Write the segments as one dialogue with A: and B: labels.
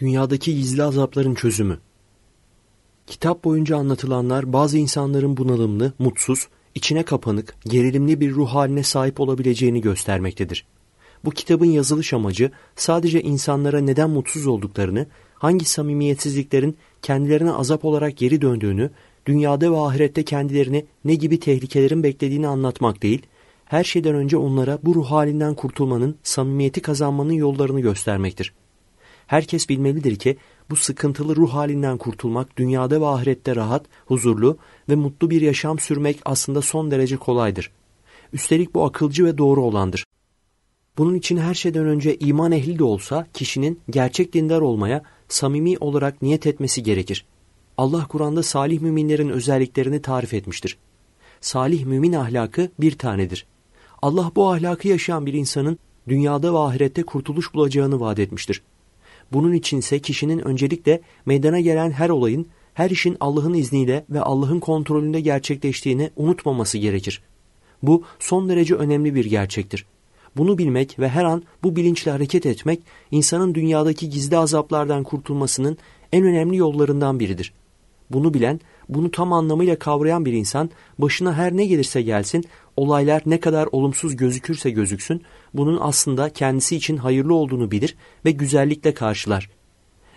A: Dünyadaki gizli azapların çözümü. Kitap boyunca anlatılanlar bazı insanların bunalımlı, mutsuz, içine kapanık, gerilimli bir ruh haline sahip olabileceğini göstermektedir. Bu kitabın yazılış amacı sadece insanlara neden mutsuz olduklarını, hangi samimiyetsizliklerin kendilerine azap olarak geri döndüğünü, dünyada ve ahirette kendilerini ne gibi tehlikelerin beklediğini anlatmak değil, her şeyden önce onlara bu ruh halinden kurtulmanın, samimiyeti kazanmanın yollarını göstermektir. Herkes bilmelidir ki bu sıkıntılı ruh halinden kurtulmak dünyada ve ahirette rahat, huzurlu ve mutlu bir yaşam sürmek aslında son derece kolaydır. Üstelik bu akılcı ve doğru olandır. Bunun için her şeyden önce iman ehli de olsa kişinin gerçek dindar olmaya samimi olarak niyet etmesi gerekir. Allah Kur'an'da salih müminlerin özelliklerini tarif etmiştir. Salih mümin ahlakı bir tanedir. Allah bu ahlakı yaşayan bir insanın dünyada ve ahirette kurtuluş bulacağını vaat etmiştir. Bunun içinse kişinin öncelikle meydana gelen her olayın, her işin Allah'ın izniyle ve Allah'ın kontrolünde gerçekleştiğini unutmaması gerekir. Bu son derece önemli bir gerçektir. Bunu bilmek ve her an bu bilinçle hareket etmek insanın dünyadaki gizli azaplardan kurtulmasının en önemli yollarından biridir. Bunu bilen, bunu tam anlamıyla kavrayan bir insan başına her ne gelirse gelsin olaylar ne kadar olumsuz gözükürse gözüksün, bunun aslında kendisi için hayırlı olduğunu bilir ve güzellikle karşılar.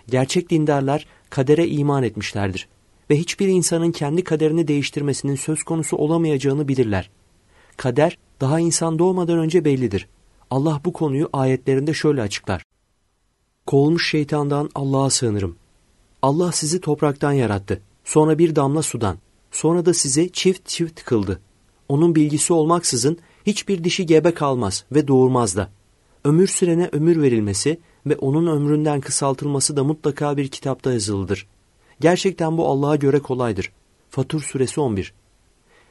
A: Gerçek dindarlar kadere iman etmişlerdir ve hiçbir insanın kendi kaderini değiştirmesinin söz konusu olamayacağını bilirler. Kader daha insan doğmadan önce bellidir. Allah bu konuyu ayetlerinde şöyle açıklar. Kovulmuş şeytandan Allah'a sığınırım. Allah sizi topraktan yarattı, sonra bir damla sudan, sonra da sizi çift çift kıldı.'' onun bilgisi olmaksızın hiçbir dişi gebe kalmaz ve doğurmaz da. Ömür sürene ömür verilmesi ve onun ömründen kısaltılması da mutlaka bir kitapta yazılıdır. Gerçekten bu Allah'a göre kolaydır. Fatur Suresi 11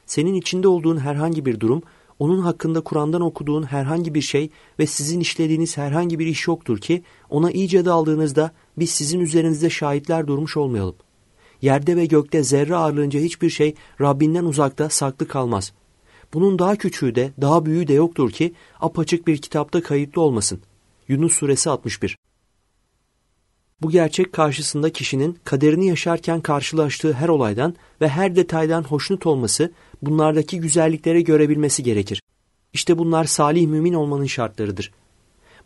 A: Senin içinde olduğun herhangi bir durum, onun hakkında Kur'an'dan okuduğun herhangi bir şey ve sizin işlediğiniz herhangi bir iş yoktur ki ona iyice daldığınızda biz sizin üzerinizde şahitler durmuş olmayalım. Yerde ve gökte zerre ağırlığınca hiçbir şey Rabbinden uzakta saklı kalmaz. Bunun daha küçüğü de daha büyüğü de yoktur ki apaçık bir kitapta kayıtlı olmasın. Yunus suresi 61 Bu gerçek karşısında kişinin kaderini yaşarken karşılaştığı her olaydan ve her detaydan hoşnut olması, bunlardaki güzelliklere görebilmesi gerekir. İşte bunlar salih mümin olmanın şartlarıdır.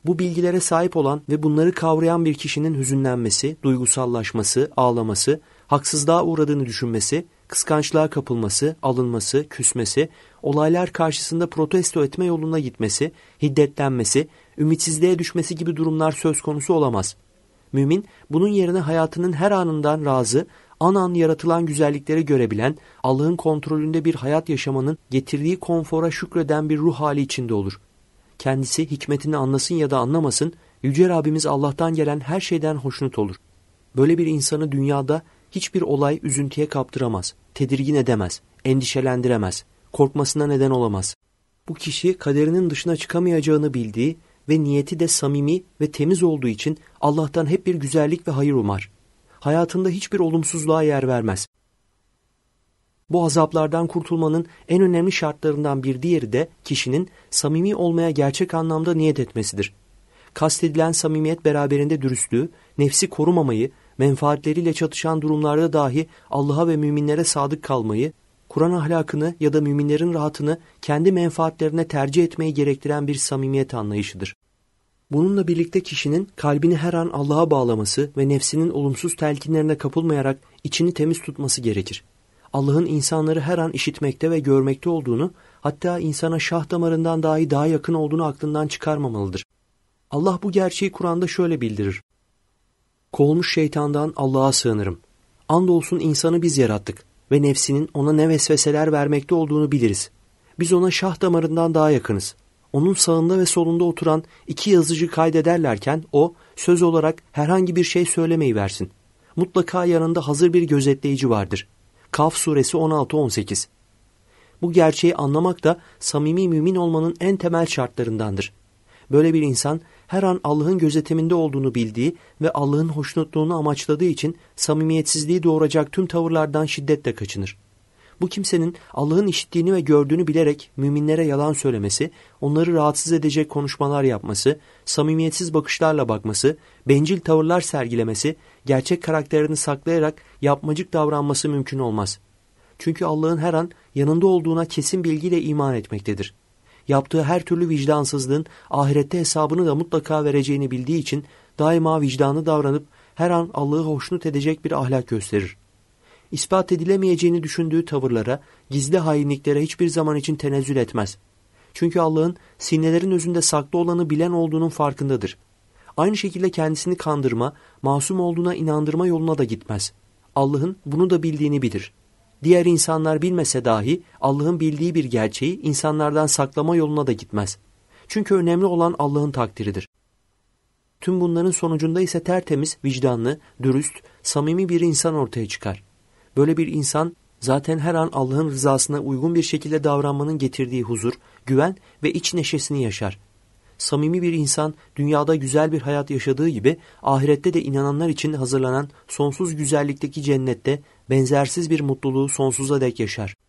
A: Bu bilgilere sahip olan ve bunları kavrayan bir kişinin hüzünlenmesi, duygusallaşması, ağlaması, haksızlığa uğradığını düşünmesi, kıskançlığa kapılması, alınması, küsmesi, olaylar karşısında protesto etme yoluna gitmesi, hiddetlenmesi, ümitsizliğe düşmesi gibi durumlar söz konusu olamaz. Mümin bunun yerine hayatının her anından razı, an an yaratılan güzellikleri görebilen, Allah'ın kontrolünde bir hayat yaşamanın getirdiği konfora şükreden bir ruh hali içinde olur. Kendisi hikmetini anlasın ya da anlamasın, Yüce Rabbimiz Allah'tan gelen her şeyden hoşnut olur. Böyle bir insanı dünyada Hiçbir olay üzüntüye kaptıramaz, tedirgin edemez, endişelendiremez, korkmasına neden olamaz. Bu kişi kaderinin dışına çıkamayacağını bildiği ve niyeti de samimi ve temiz olduğu için Allah'tan hep bir güzellik ve hayır umar. Hayatında hiçbir olumsuzluğa yer vermez. Bu azaplardan kurtulmanın en önemli şartlarından bir diğeri de kişinin samimi olmaya gerçek anlamda niyet etmesidir. Kastedilen samimiyet beraberinde dürüstlüğü, nefsi korumamayı, menfaatleriyle çatışan durumlarda dahi Allah'a ve müminlere sadık kalmayı, Kur'an ahlakını ya da müminlerin rahatını kendi menfaatlerine tercih etmeyi gerektiren bir samimiyet anlayışıdır. Bununla birlikte kişinin kalbini her an Allah'a bağlaması ve nefsinin olumsuz telkinlerine kapılmayarak içini temiz tutması gerekir. Allah'ın insanları her an işitmekte ve görmekte olduğunu, hatta insana şah damarından dahi daha yakın olduğunu aklından çıkarmamalıdır. Allah bu gerçeği Kur'an'da şöyle bildirir. Kovulmuş şeytandan Allah'a sığınırım. Andolsun insanı biz yarattık ve nefsinin ona ne vesveseler vermekte olduğunu biliriz. Biz ona şah damarından daha yakınız. Onun sağında ve solunda oturan iki yazıcı kaydederlerken o söz olarak herhangi bir şey söylemeyi versin. Mutlaka yanında hazır bir gözetleyici vardır. Kaf suresi 16-18 Bu gerçeği anlamak da samimi mümin olmanın en temel şartlarındandır. Böyle bir insan her an Allah'ın gözetiminde olduğunu bildiği ve Allah'ın hoşnutluğunu amaçladığı için samimiyetsizliği doğuracak tüm tavırlardan şiddetle kaçınır. Bu kimsenin Allah'ın işittiğini ve gördüğünü bilerek müminlere yalan söylemesi, onları rahatsız edecek konuşmalar yapması, samimiyetsiz bakışlarla bakması, bencil tavırlar sergilemesi, gerçek karakterini saklayarak yapmacık davranması mümkün olmaz. Çünkü Allah'ın her an yanında olduğuna kesin bilgiyle iman etmektedir.'' yaptığı her türlü vicdansızlığın ahirette hesabını da mutlaka vereceğini bildiği için daima vicdanı davranıp her an Allah'ı hoşnut edecek bir ahlak gösterir. İspat edilemeyeceğini düşündüğü tavırlara, gizli hainliklere hiçbir zaman için tenezzül etmez. Çünkü Allah'ın sinelerin özünde saklı olanı bilen olduğunun farkındadır. Aynı şekilde kendisini kandırma, masum olduğuna inandırma yoluna da gitmez. Allah'ın bunu da bildiğini bilir.'' diğer insanlar bilmese dahi Allah'ın bildiği bir gerçeği insanlardan saklama yoluna da gitmez. Çünkü önemli olan Allah'ın takdiridir. Tüm bunların sonucunda ise tertemiz, vicdanlı, dürüst, samimi bir insan ortaya çıkar. Böyle bir insan zaten her an Allah'ın rızasına uygun bir şekilde davranmanın getirdiği huzur, güven ve iç neşesini yaşar samimi bir insan dünyada güzel bir hayat yaşadığı gibi ahirette de inananlar için hazırlanan sonsuz güzellikteki cennette benzersiz bir mutluluğu sonsuza dek yaşar.